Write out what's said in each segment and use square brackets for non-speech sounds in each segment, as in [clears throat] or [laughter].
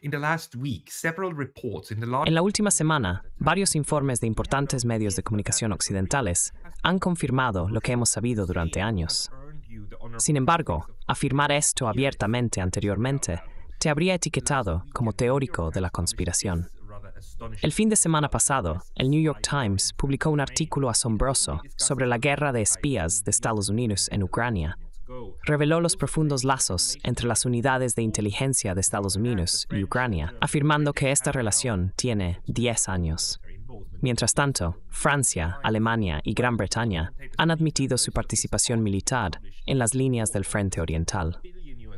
En la última semana, varios informes de importantes medios de comunicación occidentales han confirmado lo que hemos sabido durante años. Sin embargo, afirmar esto abiertamente anteriormente te habría etiquetado como teórico de la conspiración. El fin de semana pasado, el New York Times publicó un artículo asombroso sobre la guerra de espías de Estados Unidos en Ucrania reveló los profundos lazos entre las unidades de inteligencia de Estados Unidos y Ucrania, afirmando que esta relación tiene 10 años. Mientras tanto, Francia, Alemania y Gran Bretaña han admitido su participación militar en las líneas del Frente Oriental.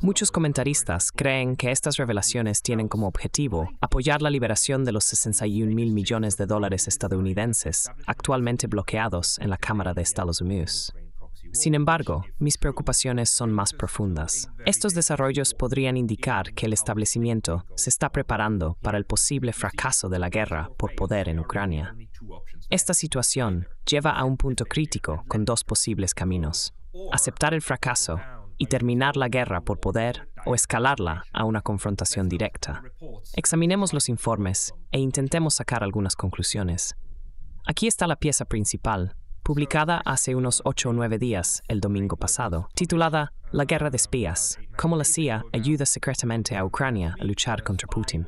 Muchos comentaristas creen que estas revelaciones tienen como objetivo apoyar la liberación de los 61 mil millones de dólares estadounidenses actualmente bloqueados en la Cámara de Estados Unidos. Sin embargo, mis preocupaciones son más profundas. Estos desarrollos podrían indicar que el establecimiento se está preparando para el posible fracaso de la guerra por poder en Ucrania. Esta situación lleva a un punto crítico con dos posibles caminos. Aceptar el fracaso y terminar la guerra por poder o escalarla a una confrontación directa. Examinemos los informes e intentemos sacar algunas conclusiones. Aquí está la pieza principal publicada hace unos 8 o 9 días, el domingo pasado, titulada La guerra de espías, cómo la CIA ayuda secretamente a Ucrania a luchar contra Putin.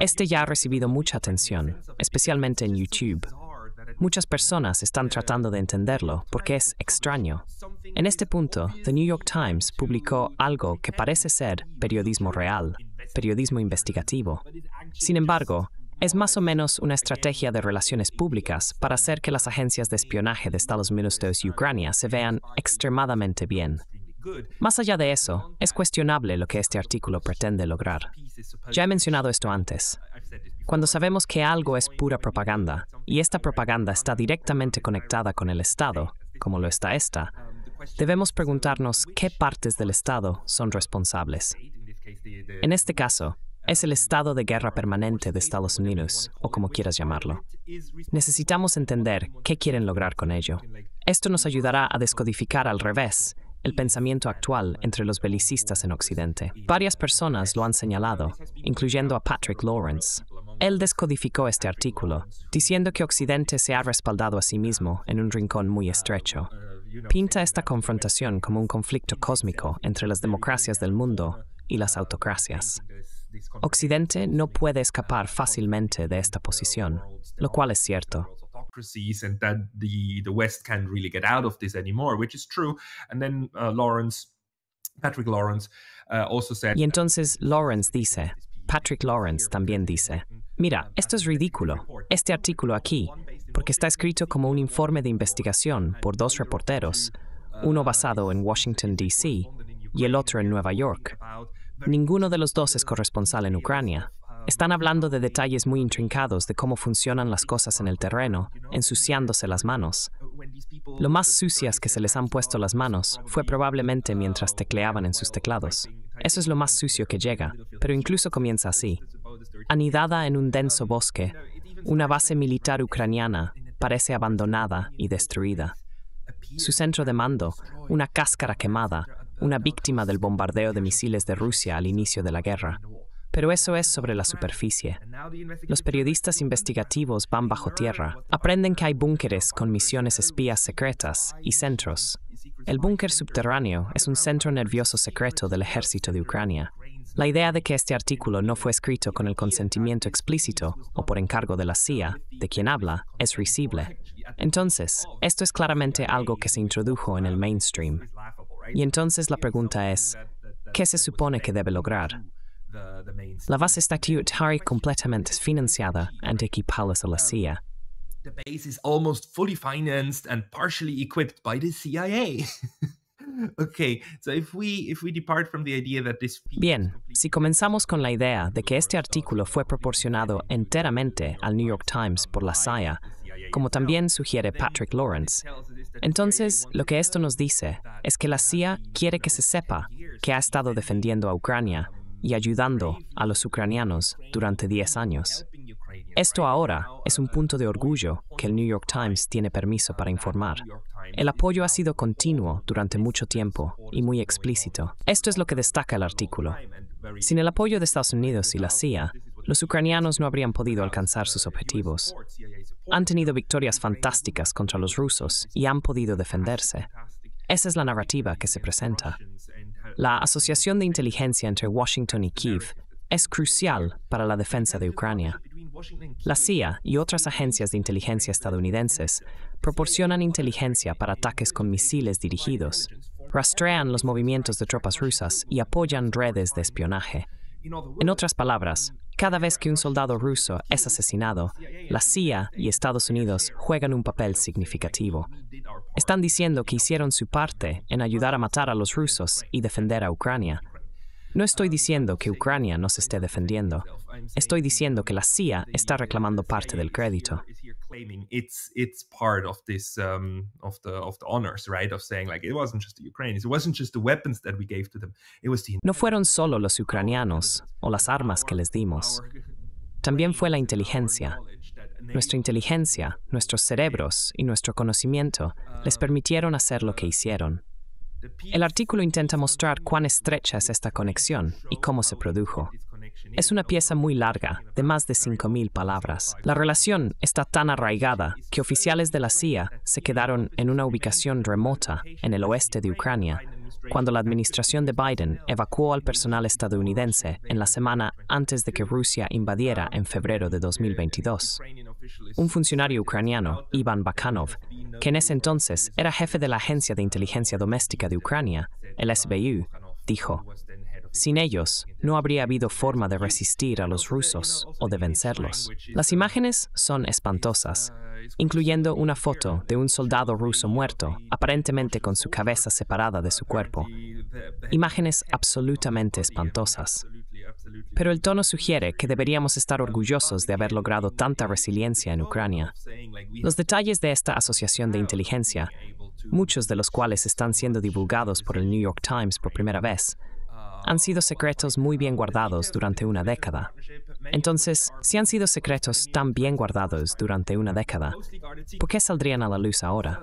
Este ya ha recibido mucha atención, especialmente en YouTube. Muchas personas están tratando de entenderlo porque es extraño. En este punto, The New York Times publicó algo que parece ser periodismo real, periodismo investigativo. Sin embargo, es más o menos una estrategia de relaciones públicas para hacer que las agencias de espionaje de Estados Unidos y Ucrania se vean extremadamente bien. Más allá de eso, es cuestionable lo que este artículo pretende lograr. Ya he mencionado esto antes. Cuando sabemos que algo es pura propaganda, y esta propaganda está directamente conectada con el Estado, como lo está esta, debemos preguntarnos qué partes del Estado son responsables. En este caso, es el estado de guerra permanente de Estados Unidos, o como quieras llamarlo. Necesitamos entender qué quieren lograr con ello. Esto nos ayudará a descodificar al revés el pensamiento actual entre los belicistas en Occidente. Varias personas lo han señalado, incluyendo a Patrick Lawrence. Él descodificó este artículo, diciendo que Occidente se ha respaldado a sí mismo en un rincón muy estrecho. Pinta esta confrontación como un conflicto cósmico entre las democracias del mundo y las autocracias. Occidente no puede escapar fácilmente de esta posición, lo cual es cierto. Y entonces Lawrence dice, Patrick Lawrence también dice, mira, esto es ridículo, este artículo aquí, porque está escrito como un informe de investigación por dos reporteros, uh, uno basado en Washington, D.C. y el otro en Nueva York, Ninguno de los dos es corresponsal en Ucrania. Están hablando de detalles muy intrincados de cómo funcionan las cosas en el terreno, ensuciándose las manos. Lo más sucias que se les han puesto las manos fue probablemente mientras tecleaban en sus teclados. Eso es lo más sucio que llega, pero incluso comienza así. Anidada en un denso bosque, una base militar ucraniana parece abandonada y destruida. Su centro de mando, una cáscara quemada, una víctima del bombardeo de misiles de Rusia al inicio de la guerra. Pero eso es sobre la superficie. Los periodistas investigativos van bajo tierra, aprenden que hay búnkeres con misiones espías secretas y centros. El búnker subterráneo es un centro nervioso secreto del ejército de Ucrania. La idea de que este artículo no fue escrito con el consentimiento explícito o por encargo de la CIA, de quien habla, es risible. Entonces, esto es claramente algo que se introdujo en el mainstream. Y entonces la pregunta es, ¿qué se supone que debe lograr? La base estatutaria completamente financiada y equipada la CIA. [laughs] Bien, si comenzamos con la idea de que este artículo fue proporcionado enteramente al New York Times por la CIA, como también sugiere Patrick Lawrence, entonces, lo que esto nos dice es que la CIA quiere que se sepa que ha estado defendiendo a Ucrania y ayudando a los ucranianos durante 10 años. Esto ahora es un punto de orgullo que el New York Times tiene permiso para informar. El apoyo ha sido continuo durante mucho tiempo y muy explícito. Esto es lo que destaca el artículo. Sin el apoyo de Estados Unidos y la CIA, los ucranianos no habrían podido alcanzar sus objetivos han tenido victorias fantásticas contra los rusos y han podido defenderse. Esa es la narrativa que se presenta. La asociación de inteligencia entre Washington y Kiev es crucial para la defensa de Ucrania. La CIA y otras agencias de inteligencia estadounidenses proporcionan inteligencia para ataques con misiles dirigidos, rastrean los movimientos de tropas rusas y apoyan redes de espionaje. En otras palabras, cada vez que un soldado ruso es asesinado, la CIA y Estados Unidos juegan un papel significativo. Están diciendo que hicieron su parte en ayudar a matar a los rusos y defender a Ucrania. No estoy diciendo que Ucrania no se esté defendiendo. Estoy diciendo que la CIA está reclamando parte del crédito. No fueron solo los ucranianos o las armas que les dimos. También fue la inteligencia. Nuestra inteligencia, nuestros cerebros y nuestro conocimiento les permitieron hacer lo que hicieron. El artículo intenta mostrar cuán estrecha es esta conexión y cómo se produjo. Es una pieza muy larga, de más de 5.000 palabras. La relación está tan arraigada que oficiales de la CIA se quedaron en una ubicación remota en el oeste de Ucrania cuando la administración de Biden evacuó al personal estadounidense en la semana antes de que Rusia invadiera en febrero de 2022 un funcionario ucraniano, Ivan Bakanov, que en ese entonces era jefe de la Agencia de Inteligencia Doméstica de Ucrania, el SBU, dijo, sin ellos, no habría habido forma de resistir a los rusos o de vencerlos. Las imágenes son espantosas, incluyendo una foto de un soldado ruso muerto, aparentemente con su cabeza separada de su cuerpo. Imágenes absolutamente espantosas. Pero el tono sugiere que deberíamos estar orgullosos de haber logrado tanta resiliencia en Ucrania. Los detalles de esta asociación de inteligencia, muchos de los cuales están siendo divulgados por el New York Times por primera vez, han sido secretos muy bien guardados durante una década. Entonces, si han sido secretos tan bien guardados durante una década, ¿por qué saldrían a la luz ahora?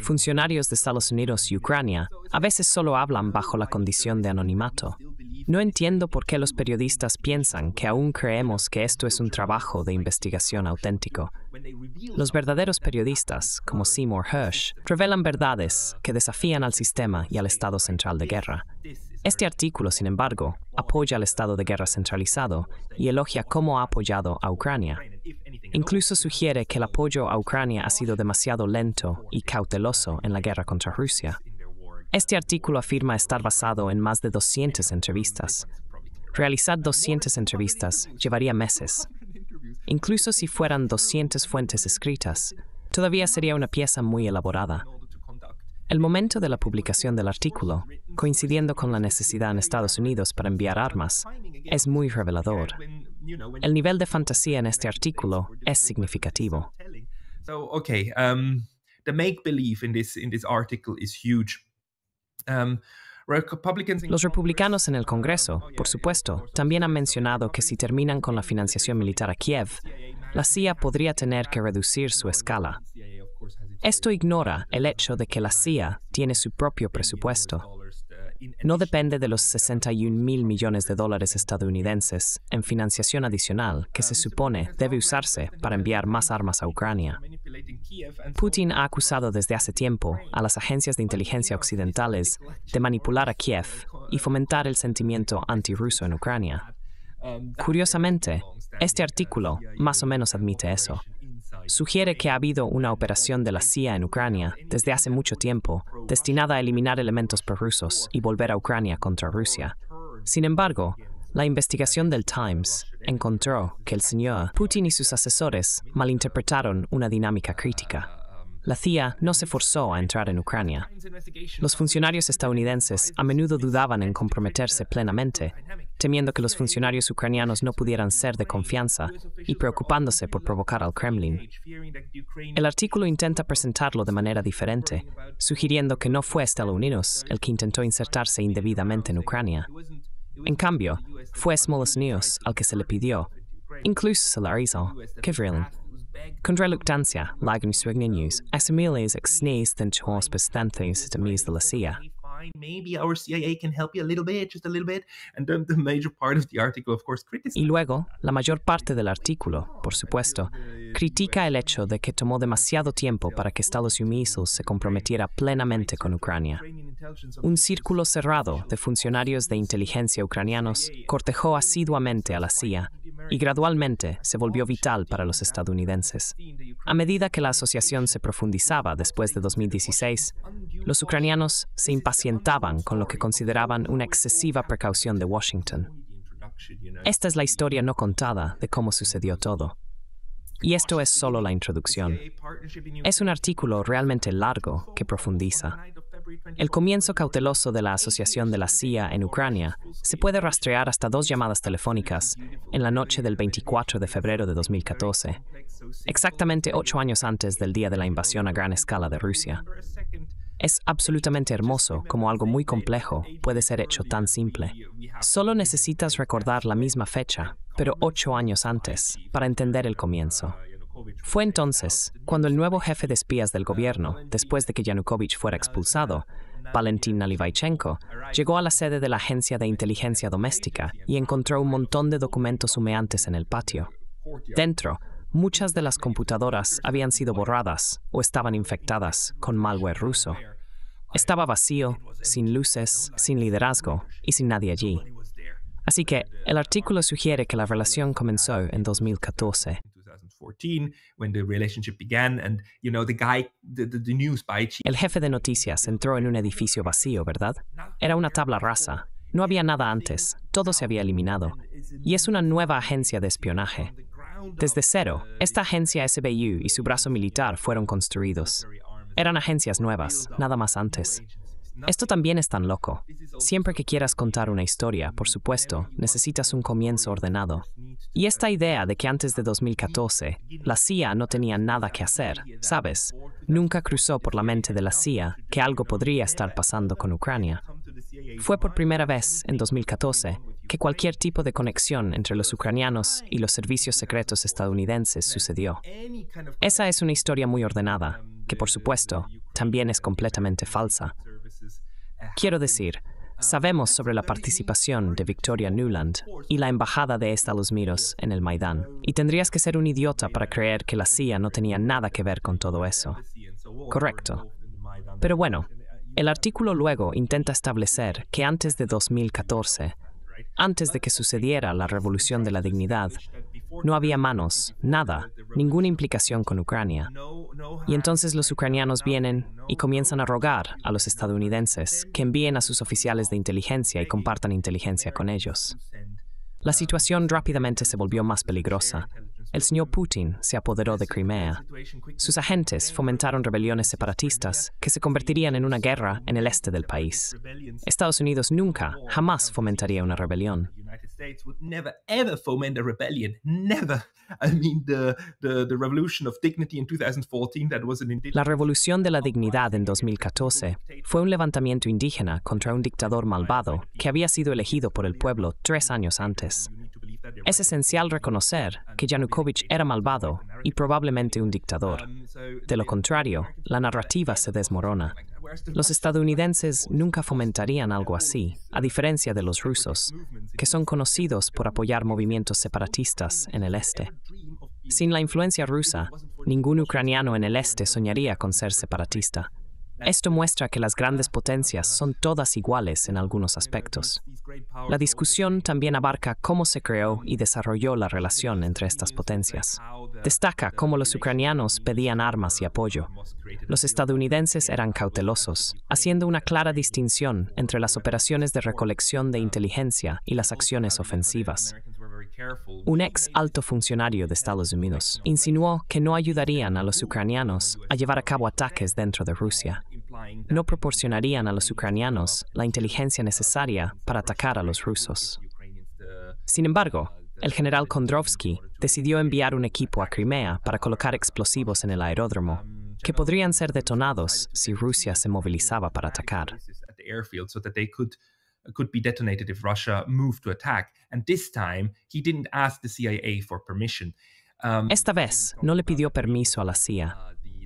Funcionarios de Estados Unidos y Ucrania a veces solo hablan bajo la condición de anonimato. No entiendo por qué los periodistas piensan que aún creemos que esto es un trabajo de investigación auténtico. Los verdaderos periodistas, como Seymour Hersh, revelan verdades que desafían al sistema y al Estado Central de Guerra. Este artículo, sin embargo, apoya al estado de guerra centralizado y elogia cómo ha apoyado a Ucrania. Incluso sugiere que el apoyo a Ucrania ha sido demasiado lento y cauteloso en la guerra contra Rusia. Este artículo afirma estar basado en más de 200 entrevistas. Realizar 200 entrevistas llevaría meses. Incluso si fueran 200 fuentes escritas, todavía sería una pieza muy elaborada. El momento de la publicación del artículo, coincidiendo con la necesidad en Estados Unidos para enviar armas, es muy revelador. El nivel de fantasía en este artículo es significativo. los republicanos en el Congreso, por supuesto, también han mencionado que si terminan con la financiación militar a Kiev, la CIA podría tener que reducir su escala. Esto ignora el hecho de que la CIA tiene su propio presupuesto. No depende de los 61 mil millones de dólares estadounidenses en financiación adicional que se supone debe usarse para enviar más armas a Ucrania. Putin ha acusado desde hace tiempo a las agencias de inteligencia occidentales de manipular a Kiev y fomentar el sentimiento antirruso en Ucrania. Curiosamente, este artículo más o menos admite eso sugiere que ha habido una operación de la CIA en Ucrania desde hace mucho tiempo, destinada a eliminar elementos prorrusos y volver a Ucrania contra Rusia. Sin embargo, la investigación del Times encontró que el señor Putin y sus asesores malinterpretaron una dinámica crítica. La CIA no se forzó a entrar en Ucrania. Los funcionarios estadounidenses a menudo dudaban en comprometerse plenamente, temiendo que los funcionarios ucranianos no pudieran ser de confianza y preocupándose por provocar al Kremlin. El artículo intenta presentarlo de manera diferente, sugiriendo que no fue Estados Unidos el que intentó insertarse indebidamente en Ucrania. En cambio, fue Smolos News al que se le pidió, incluso se la con reluctancia, Maybe our CIA can help you Y luego, la mayor parte del artículo, por supuesto, critica el hecho de que tomó demasiado tiempo para que Estados Unidos se comprometiera plenamente con Ucrania. Un círculo cerrado de funcionarios de inteligencia ucranianos cortejó asiduamente a la CIA y gradualmente se volvió vital para los estadounidenses. A medida que la asociación se profundizaba después de 2016, los ucranianos se impacientaban con lo que consideraban una excesiva precaución de Washington. Esta es la historia no contada de cómo sucedió todo. Y esto es solo la introducción. Es un artículo realmente largo que profundiza. El comienzo cauteloso de la asociación de la CIA en Ucrania se puede rastrear hasta dos llamadas telefónicas en la noche del 24 de febrero de 2014, exactamente ocho años antes del día de la invasión a gran escala de Rusia. Es absolutamente hermoso como algo muy complejo puede ser hecho tan simple. Solo necesitas recordar la misma fecha, pero ocho años antes, para entender el comienzo. Fue entonces cuando el nuevo jefe de espías del gobierno, después de que Yanukovych fuera expulsado, Valentina Nalivaychenko, llegó a la sede de la Agencia de Inteligencia Doméstica y encontró un montón de documentos humeantes en el patio. Dentro, muchas de las computadoras habían sido borradas o estaban infectadas con malware ruso. Estaba vacío, sin luces, sin liderazgo y sin nadie allí. Así que el artículo sugiere que la relación comenzó en 2014. El jefe de noticias entró en un edificio vacío, ¿verdad? Era una tabla rasa. No había nada antes. Todo se había eliminado. Y es una nueva agencia de espionaje. Desde cero, esta agencia SBU y su brazo militar fueron construidos. Eran agencias nuevas, nada más antes. Esto también es tan loco. Siempre que quieras contar una historia, por supuesto, necesitas un comienzo ordenado. Y esta idea de que antes de 2014, la CIA no tenía nada que hacer, ¿sabes? Nunca cruzó por la mente de la CIA que algo podría estar pasando con Ucrania. Fue por primera vez, en 2014, que cualquier tipo de conexión entre los ucranianos y los servicios secretos estadounidenses sucedió. Esa es una historia muy ordenada, que por supuesto también es completamente falsa. Quiero decir, um, sabemos sobre la participación de Victoria Nuland y la embajada de Estados Unidos en el Maidán, y tendrías que ser un idiota para creer que la CIA no tenía nada que ver con todo eso. Correcto. Pero bueno, el artículo luego intenta establecer que antes de 2014, antes de que sucediera la Revolución de la Dignidad, no había manos, nada, ninguna implicación con Ucrania. Y entonces los ucranianos vienen y comienzan a rogar a los estadounidenses que envíen a sus oficiales de inteligencia y compartan inteligencia con ellos. La situación rápidamente se volvió más peligrosa el señor Putin se apoderó de Crimea. Sus agentes fomentaron rebeliones separatistas que se convertirían en una guerra en el este del país. Estados Unidos nunca, jamás fomentaría una rebelión. La revolución de la dignidad en 2014 fue un levantamiento indígena contra un dictador malvado que había sido elegido por el pueblo tres años antes. Es esencial reconocer que Yanukovych era malvado y probablemente un dictador. Um, de lo contrario, la narrativa se desmorona. Los estadounidenses nunca fomentarían algo así, a diferencia de los rusos, que son conocidos por apoyar movimientos separatistas en el este. Sin la influencia rusa, ningún ucraniano en el este soñaría con ser separatista. Esto muestra que las grandes potencias son todas iguales en algunos aspectos. La discusión también abarca cómo se creó y desarrolló la relación entre estas potencias. Destaca cómo los ucranianos pedían armas y apoyo. Los estadounidenses eran cautelosos, haciendo una clara distinción entre las operaciones de recolección de inteligencia y las acciones ofensivas. Un ex alto funcionario de Estados Unidos insinuó que no ayudarían a los ucranianos a llevar a cabo ataques dentro de Rusia no proporcionarían a los ucranianos la inteligencia necesaria para atacar a los rusos. Sin embargo, el general Kondrovsky decidió enviar un equipo a Crimea para colocar explosivos en el aeródromo, que podrían ser detonados si Rusia se movilizaba para atacar. Esta vez no le pidió permiso a la CIA.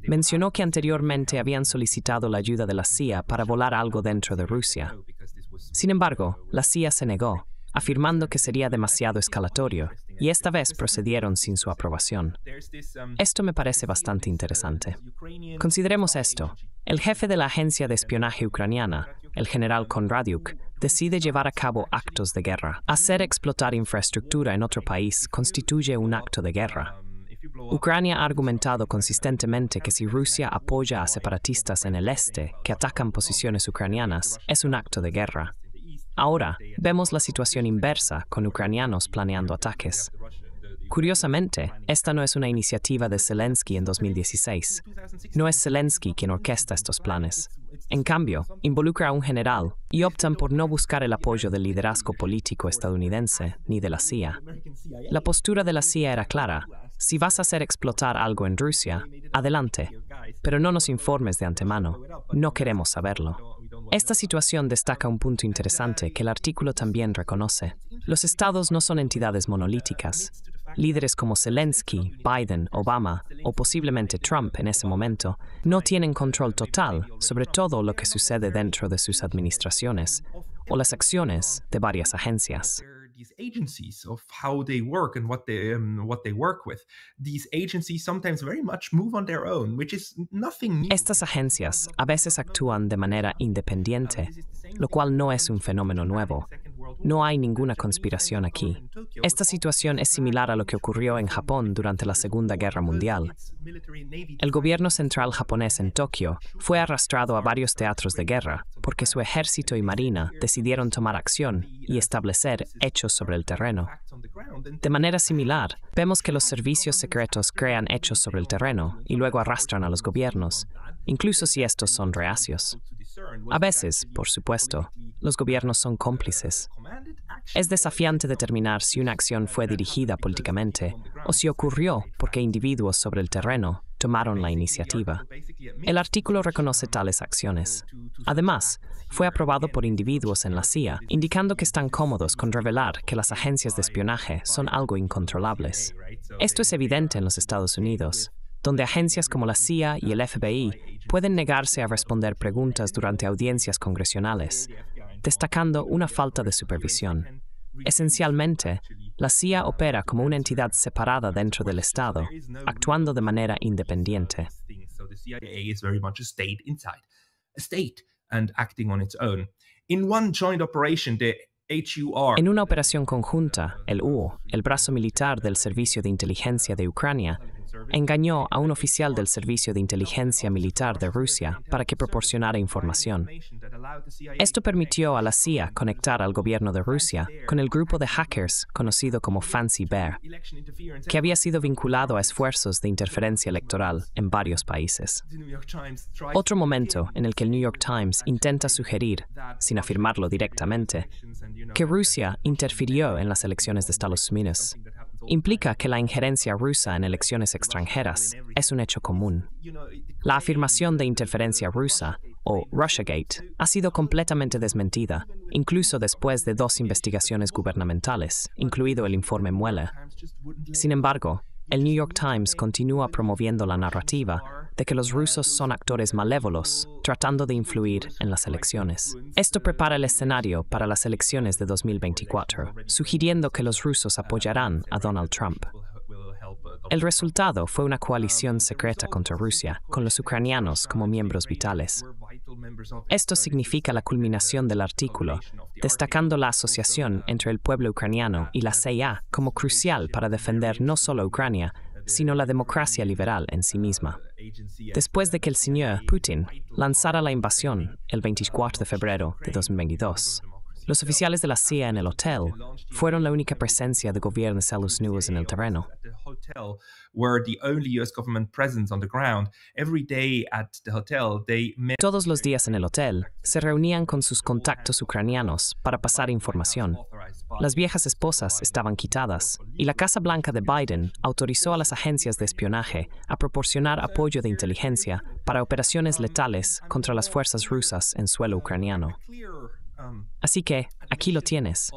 Mencionó que anteriormente habían solicitado la ayuda de la CIA para volar algo dentro de Rusia. Sin embargo, la CIA se negó, afirmando que sería demasiado escalatorio, y esta vez procedieron sin su aprobación. Esto me parece bastante interesante. Consideremos esto. El jefe de la agencia de espionaje ucraniana, el general Konradyuk, decide llevar a cabo actos de guerra. Hacer explotar infraestructura en otro país constituye un acto de guerra. Ucrania ha argumentado consistentemente que si Rusia apoya a separatistas en el este que atacan posiciones ucranianas, es un acto de guerra. Ahora vemos la situación inversa con ucranianos planeando ataques. Curiosamente, esta no es una iniciativa de Zelensky en 2016. No es Zelensky quien orquesta estos planes. En cambio, involucra a un general y optan por no buscar el apoyo del liderazgo político estadounidense ni de la CIA. La postura de la CIA era clara, si vas a hacer explotar algo en Rusia, adelante, pero no nos informes de antemano. No queremos saberlo. Esta situación destaca un punto interesante que el artículo también reconoce. Los estados no son entidades monolíticas. Líderes como Zelensky, Biden, Obama o posiblemente Trump en ese momento no tienen control total sobre todo lo que sucede dentro de sus administraciones o las acciones de varias agencias. these agencies of how they work and what they um, what they work with. These agencies sometimes very much move on their own, which is nothing new. Estas agencias a veces actúan de manera independiente, lo cual no es un fenómeno nuevo. No hay ninguna conspiración aquí. Esta situación es similar a lo que ocurrió en Japón durante la Segunda Guerra Mundial. El gobierno central japonés en Tokio fue arrastrado a varios teatros de guerra porque su ejército y marina decidieron tomar acción y establecer hechos sobre el terreno. De manera similar, vemos que los servicios secretos crean hechos sobre el terreno y luego arrastran a los gobiernos, incluso si estos son reacios. A veces, por supuesto, los gobiernos son cómplices. Es desafiante determinar si una acción fue dirigida políticamente o si ocurrió porque individuos sobre el terreno tomaron la iniciativa. El artículo reconoce tales acciones. Además, fue aprobado por individuos en la CIA, indicando que están cómodos con revelar que las agencias de espionaje son algo incontrolables. Esto es evidente en los Estados Unidos, donde agencias como la CIA y el FBI pueden negarse a responder preguntas durante audiencias congresionales, destacando una falta de supervisión. Esencialmente, la CIA opera como una entidad separada dentro del Estado, actuando de manera independiente. En una operación conjunta, el UO, el brazo militar del Servicio de Inteligencia de Ucrania, engañó a un oficial del Servicio de Inteligencia Militar de Rusia para que proporcionara información. Esto permitió a la CIA conectar al gobierno de Rusia con el grupo de hackers conocido como Fancy Bear, que había sido vinculado a esfuerzos de interferencia electoral en varios países. Otro momento en el que el New York Times intenta sugerir, sin afirmarlo directamente, que Rusia interfirió en las elecciones de Estados Unidos implica que la injerencia rusa en elecciones extranjeras es un hecho común. La afirmación de interferencia rusa, o Russiagate, ha sido completamente desmentida, incluso después de dos investigaciones gubernamentales, incluido el informe Mueller. Sin embargo, el New York Times continúa promoviendo la narrativa de que los rusos son actores malévolos tratando de influir en las elecciones. Esto prepara el escenario para las elecciones de 2024, sugiriendo que los rusos apoyarán a Donald Trump. El resultado fue una coalición secreta contra Rusia, con los ucranianos como miembros vitales. Esto significa la culminación del artículo, destacando la asociación entre el pueblo ucraniano y la CIA como crucial para defender no solo Ucrania, sino la democracia liberal en sí misma. Después de que el señor Putin lanzara la invasión el 24 de febrero de 2022, los oficiales de la CIA en el hotel fueron la única presencia de gobierno de Salus News en el terreno. Todos los días en el hotel se reunían con sus contactos ucranianos para pasar información. Las viejas esposas estaban quitadas y la Casa Blanca de Biden autorizó a las agencias de espionaje a proporcionar apoyo de inteligencia para operaciones letales contra las fuerzas rusas en suelo ucraniano. Um, Así que, aquí lo tienes.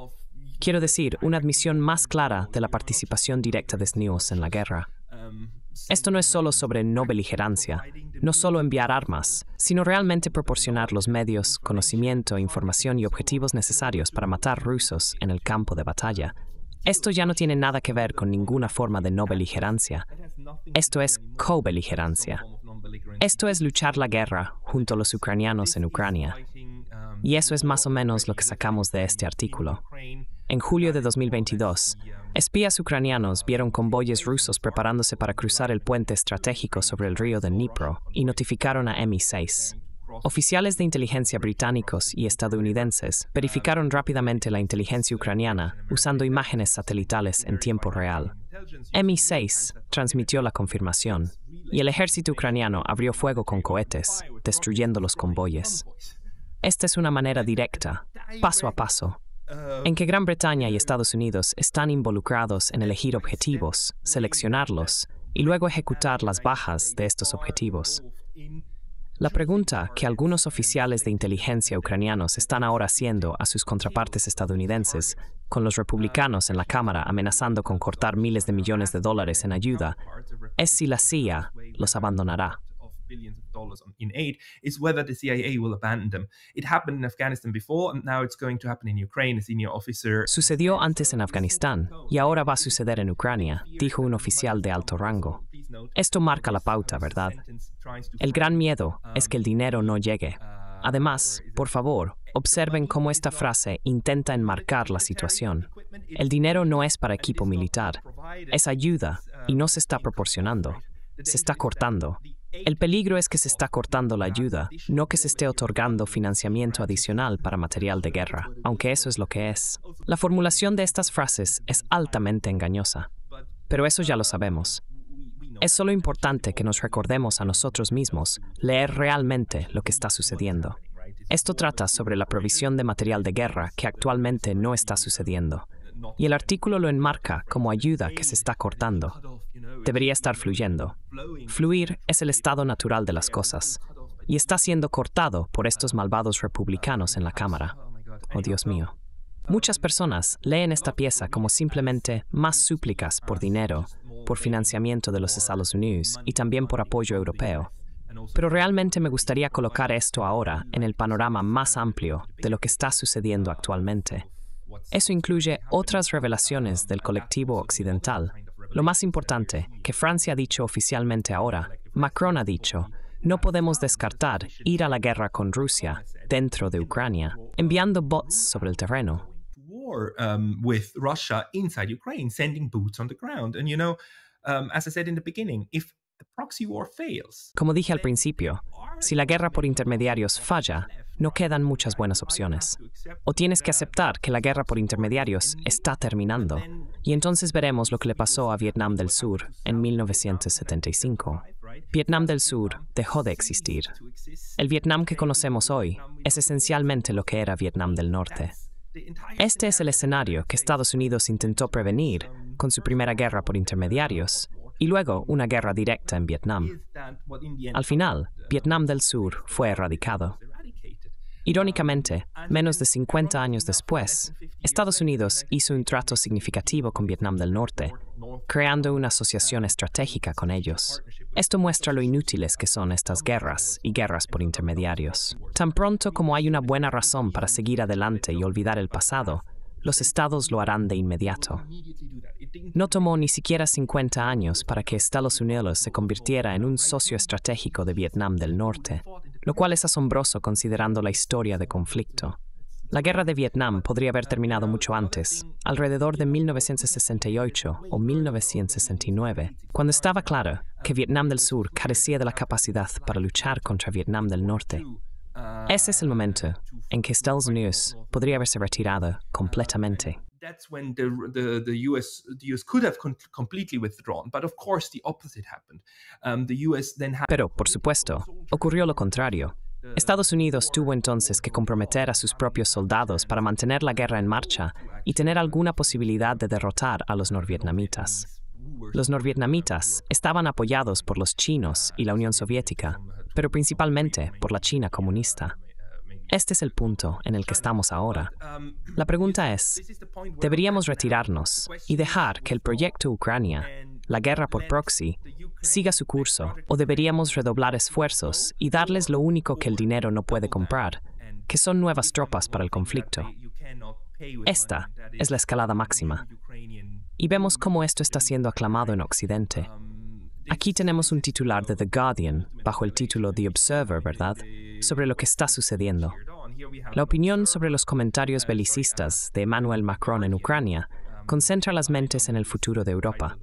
Quiero decir, una admisión más clara de la participación directa de SNIOS en la guerra. Um, Esto no es solo sobre no beligerancia, no solo enviar armas, sino realmente proporcionar los medios, conocimiento, información y objetivos necesarios para matar rusos en el campo de batalla. Esto ya no tiene nada que ver con ninguna forma de no beligerancia. Esto es co-beligerancia. Esto es luchar la guerra junto a los ucranianos en Ucrania. Y eso es más o menos lo que sacamos de este artículo. En julio de 2022, espías ucranianos vieron convoyes rusos preparándose para cruzar el puente estratégico sobre el río de Dnipro y notificaron a MI6. Oficiales de inteligencia británicos y estadounidenses verificaron rápidamente la inteligencia ucraniana usando imágenes satelitales en tiempo real. MI6 transmitió la confirmación y el ejército ucraniano abrió fuego con cohetes, destruyendo los convoyes. Esta es una manera directa, paso a paso, en que Gran Bretaña y Estados Unidos están involucrados en elegir objetivos, seleccionarlos y luego ejecutar las bajas de estos objetivos. La pregunta que algunos oficiales de inteligencia ucranianos están ahora haciendo a sus contrapartes estadounidenses, con los republicanos en la Cámara amenazando con cortar miles de millones de dólares en ayuda, es si la CIA los abandonará. Sucedió antes en Afganistán y ahora va a suceder en Ucrania, dijo un oficial de alto rango. Esto marca la pauta, ¿verdad? El gran miedo es que el um, dinero no uh, llegue. Además, por favor, observen cómo esta frase intenta enmarcar la situación. El dinero no es para equipo militar, es ayuda y no um, se está proporcionando, se está cortando. El peligro es que se está cortando la ayuda, no que se esté otorgando financiamiento adicional para material de guerra, aunque eso es lo que es. La formulación de estas frases es altamente engañosa, pero eso ya lo sabemos. Es solo importante que nos recordemos a nosotros mismos leer realmente lo que está sucediendo. Esto trata sobre la provisión de material de guerra que actualmente no está sucediendo, y el artículo lo enmarca como ayuda que se está cortando. Debería estar fluyendo. Fluir es el estado natural de las cosas. Y está siendo cortado por estos malvados republicanos en la Cámara. Oh Dios mío. Muchas personas leen esta pieza como simplemente más súplicas por dinero, por financiamiento de los Estados Unidos y también por apoyo europeo. Pero realmente me gustaría colocar esto ahora en el panorama más amplio de lo que está sucediendo actualmente. Eso incluye otras revelaciones del colectivo occidental. Lo más importante, que Francia ha dicho oficialmente ahora, Macron ha dicho, no podemos descartar ir a la guerra con Rusia dentro de Ucrania, enviando bots sobre el terreno. Como dije al principio, si la guerra por intermediarios falla, no quedan muchas buenas opciones. O tienes que aceptar que la guerra por intermediarios está terminando, y entonces veremos lo que le pasó a Vietnam del Sur en 1975. Vietnam del Sur dejó de existir. El Vietnam que conocemos hoy es esencialmente lo que era Vietnam del Norte. Este es el escenario que Estados Unidos intentó prevenir con su primera guerra por intermediarios y luego una guerra directa en Vietnam. Al final, Vietnam del Sur fue erradicado. Irónicamente, menos de 50 años después, Estados Unidos hizo un trato significativo con Vietnam del Norte, creando una asociación estratégica con ellos. Esto muestra lo inútiles que son estas guerras y guerras por intermediarios. Tan pronto como hay una buena razón para seguir adelante y olvidar el pasado, los estados lo harán de inmediato. No tomó ni siquiera 50 años para que Estados Unidos se convirtiera en un socio estratégico de Vietnam del Norte lo cual es asombroso considerando la historia de conflicto. La guerra de Vietnam podría haber terminado mucho antes, alrededor de 1968 o 1969, cuando estaba claro que Vietnam del Sur carecía de la capacidad para luchar contra Vietnam del Norte. Ese es el momento en que Estados Unidos podría haberse retirado completamente. Pero, por supuesto, ocurrió lo contrario. Estados Unidos tuvo entonces que comprometer a sus propios soldados para mantener la guerra en marcha y tener alguna posibilidad de derrotar a los norvietnamitas. Los norvietnamitas estaban apoyados por los chinos y la Unión Soviética, pero principalmente por la China comunista. Este es el punto en el que estamos ahora. Um, [clears throat] la pregunta es, ¿deberíamos retirarnos y dejar que el proyecto Ucrania, la guerra por proxy, siga su curso o deberíamos redoblar esfuerzos y darles lo único que el dinero no puede comprar, que son nuevas tropas para el conflicto? Esta es la escalada máxima. Y vemos cómo esto está siendo aclamado en Occidente. Um, Aquí tenemos un titular de The Guardian, bajo el título The Observer, ¿verdad?, sobre lo que está sucediendo. La opinión sobre los comentarios belicistas de Emmanuel Macron en Ucrania concentra las mentes en el futuro de Europa.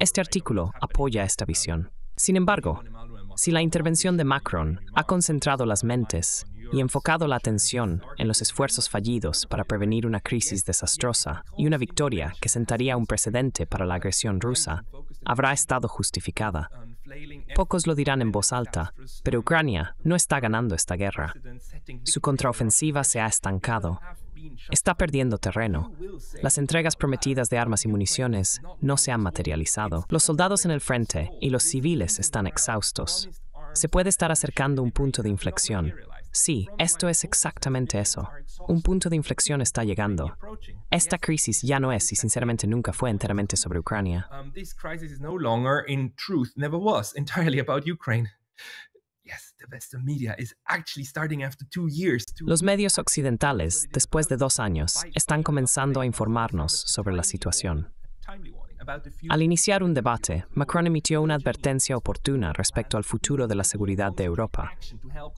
Este artículo apoya esta visión. Sin embargo, si la intervención de Macron ha concentrado las mentes y enfocado la atención en los esfuerzos fallidos para prevenir una crisis desastrosa y una victoria que sentaría un precedente para la agresión rusa, habrá estado justificada. Pocos lo dirán en voz alta, pero Ucrania no está ganando esta guerra. Su contraofensiva se ha estancado. Está perdiendo terreno. Las entregas prometidas de armas y municiones no se han materializado. Los soldados en el frente y los civiles están exhaustos. Se puede estar acercando un punto de inflexión, Sí, esto es exactamente eso. Un punto de inflexión está llegando. Esta crisis ya no es y sinceramente nunca fue enteramente sobre Ucrania. Um, Los medios occidentales, después de dos años, están comenzando a informarnos sobre la situación. Al iniciar un debate, Macron emitió una advertencia oportuna respecto al futuro de la seguridad de Europa.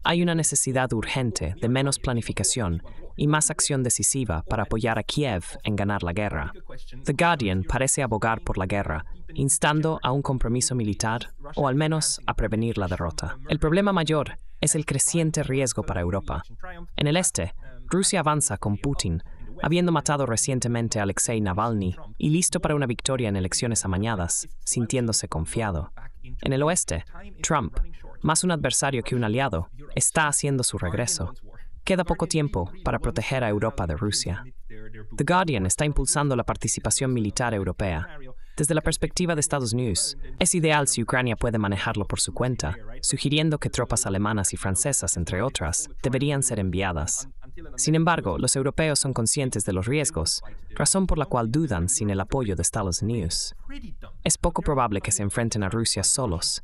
Hay una necesidad urgente de menos planificación y más acción decisiva para apoyar a Kiev en ganar la guerra. The Guardian parece abogar por la guerra, instando a un compromiso militar o al menos a prevenir la derrota. El problema mayor es el creciente riesgo para Europa. En el este, Rusia avanza con Putin habiendo matado recientemente a Alexei Navalny y listo para una victoria en elecciones amañadas, sintiéndose confiado. En el oeste, Trump, más un adversario que un aliado, está haciendo su regreso. Queda poco tiempo para proteger a Europa de Rusia. The Guardian está impulsando la participación militar europea. Desde la perspectiva de Estados Unidos, es ideal si Ucrania puede manejarlo por su cuenta, sugiriendo que tropas alemanas y francesas, entre otras, deberían ser enviadas. Sin embargo, los europeos son conscientes de los riesgos, razón por la cual dudan sin el apoyo de Estados Unidos. Es poco probable que se enfrenten a Rusia solos.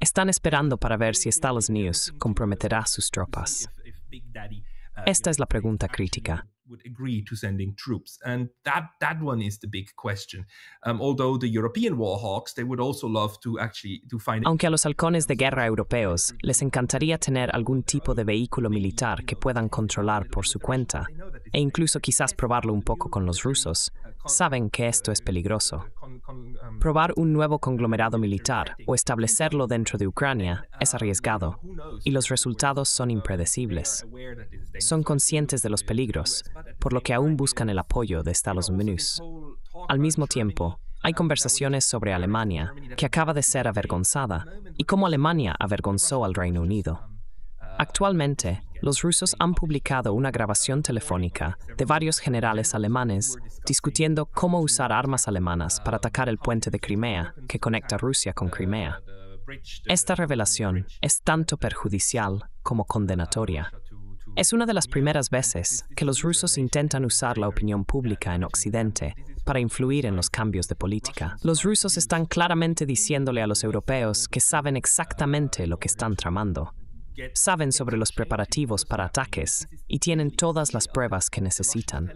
Están esperando para ver si Estados Unidos comprometerá sus tropas. Uh, Esta es la pregunta crítica. would agree to sending troops and that that one is the big question um, although the european war hawks they would also love to actually to find aunque a los halcones de guerra europeos les encantaría tener algún tipo de vehículo militar que puedan controlar por su cuenta e incluso quizás probarlo un poco con los rusos saben que esto es peligroso. Probar un nuevo conglomerado militar o establecerlo dentro de Ucrania es arriesgado y los resultados son impredecibles. Son conscientes de los peligros, por lo que aún buscan el apoyo de Estados Unidos. Al mismo tiempo, hay conversaciones sobre Alemania, que acaba de ser avergonzada, y cómo Alemania avergonzó al Reino Unido. Actualmente, los rusos han publicado una grabación telefónica de varios generales alemanes discutiendo cómo usar armas alemanas para atacar el puente de Crimea, que conecta Rusia con Crimea. Esta revelación es tanto perjudicial como condenatoria. Es una de las primeras veces que los rusos intentan usar la opinión pública en Occidente para influir en los cambios de política. Los rusos están claramente diciéndole a los europeos que saben exactamente lo que están tramando saben sobre los preparativos para ataques y tienen todas las pruebas que necesitan.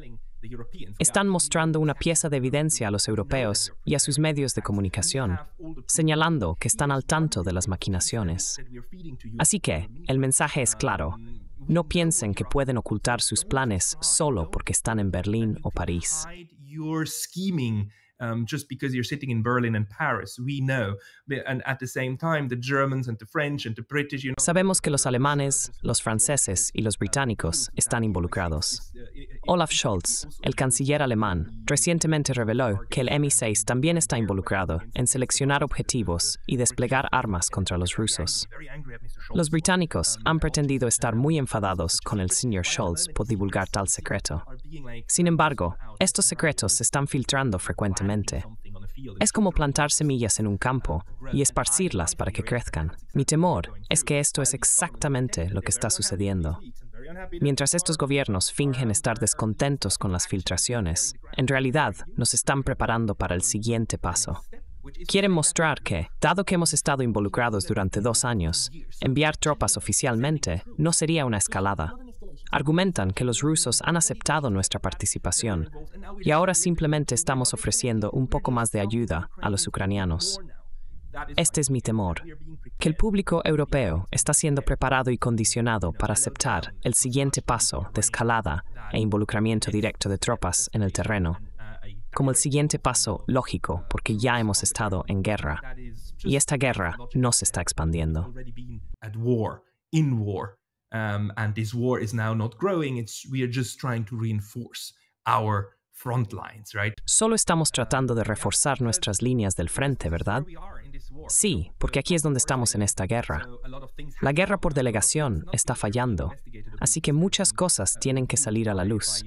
Están mostrando una pieza de evidencia a los europeos y a sus medios de comunicación, señalando que están al tanto de las maquinaciones. Así que, el mensaje es claro. No piensen que pueden ocultar sus planes solo porque están en Berlín o París. um, just because you're sitting in Berlin and Paris. We know. And at the same time, the Germans and the French and the British. You know, Sabemos que los alemanes, los franceses y los británicos están involucrados. Uh, Olaf Scholz, el canciller alemán, recientemente reveló que el MI6 también está involucrado en seleccionar objetivos y desplegar armas contra los rusos. Los británicos han pretendido estar muy enfadados con el señor Scholz por divulgar tal secreto. Sin embargo, estos secretos se están filtrando frecuentemente. Es como plantar semillas en un campo y esparcirlas para que crezcan. Mi temor es que esto es exactamente lo que está sucediendo. Mientras estos gobiernos fingen estar descontentos con las filtraciones, en realidad nos están preparando para el siguiente paso. Quieren mostrar que, dado que hemos estado involucrados durante dos años, enviar tropas oficialmente no sería una escalada. Argumentan que los rusos han aceptado nuestra participación y ahora simplemente estamos ofreciendo un poco más de ayuda a los ucranianos. Este es mi temor, que el público europeo está siendo preparado y condicionado para aceptar el siguiente paso de escalada e involucramiento directo de tropas en el terreno, como el siguiente paso lógico, porque ya hemos estado en guerra, y esta guerra no se está expandiendo. Solo estamos tratando de reforzar nuestras líneas del frente, ¿verdad? Sí, porque aquí es donde estamos en esta guerra. La guerra por delegación está fallando, así que muchas cosas tienen que salir a la luz.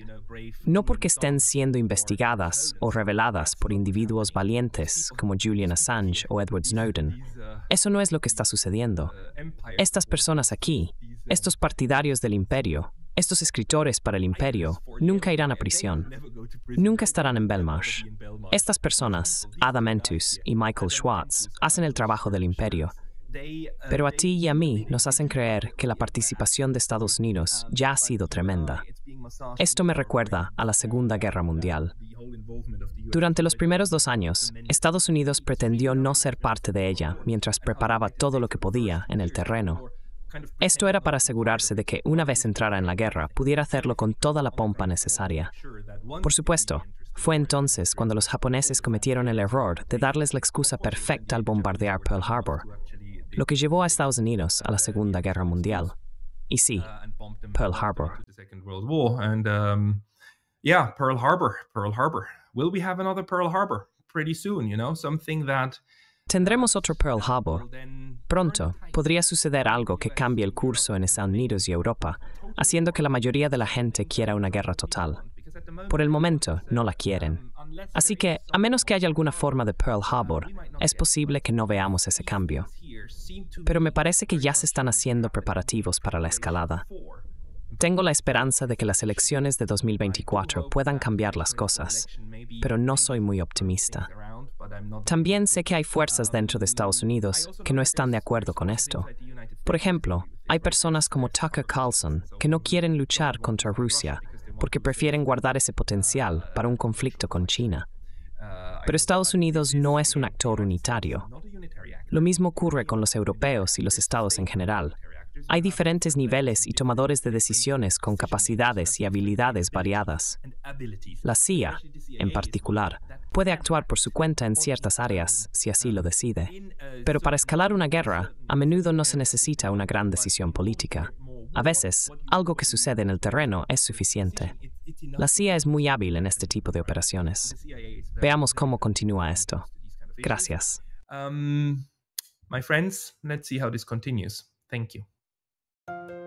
No porque estén siendo investigadas o reveladas por individuos valientes como Julian Assange o Edward Snowden. Uh, Eso no es lo que está sucediendo. Uh, Estas personas aquí, uh, estos partidarios del imperio, estos escritores para el imperio nunca irán a prisión, nunca estarán en Belmarsh. Estas personas, Adam Entus y Michael Schwartz, hacen el trabajo del imperio. Pero a ti y a mí nos hacen creer que la participación de Estados Unidos ya ha sido tremenda. Esto me recuerda a la Segunda Guerra Mundial. Durante los primeros dos años, Estados Unidos pretendió no ser parte de ella mientras preparaba todo lo que podía en el terreno esto era para asegurarse de que una vez entrara en la guerra pudiera hacerlo con toda la pompa necesaria. Por supuesto, fue entonces cuando los japoneses cometieron el error de darles la excusa perfecta al bombardear Pearl Harbor, lo que llevó a Estados Unidos a la Segunda Guerra Mundial. Y sí, uh, Pearl Harbor. Um, Pearl Harbor, Pearl Harbor. Will we have another Pearl Harbor pretty soon, you know, something that Tendremos otro Pearl Harbor. Pronto podría suceder algo que cambie el curso en Estados Unidos y Europa, haciendo que la mayoría de la gente quiera una guerra total. Por el momento no la quieren. Así que, a menos que haya alguna forma de Pearl Harbor, es posible que no veamos ese cambio. Pero me parece que ya se están haciendo preparativos para la escalada. Tengo la esperanza de que las elecciones de 2024 puedan cambiar las cosas, pero no soy muy optimista. También sé que hay fuerzas dentro de Estados Unidos que no están de acuerdo con esto. Por ejemplo, hay personas como Tucker Carlson que no quieren luchar contra Rusia porque prefieren guardar ese potencial para un conflicto con China. Pero Estados Unidos no es un actor unitario. Lo mismo ocurre con los europeos y los estados en general. Hay diferentes niveles y tomadores de decisiones con capacidades y habilidades variadas. La CIA, en particular, Puede actuar por su cuenta en ciertas áreas, si así lo decide. Pero para escalar una guerra, a menudo no se necesita una gran decisión política. A veces, algo que sucede en el terreno es suficiente. La CIA es muy hábil en este tipo de operaciones. Veamos cómo continúa esto. Gracias. Um, my friends, let's see how this continues. Thank you.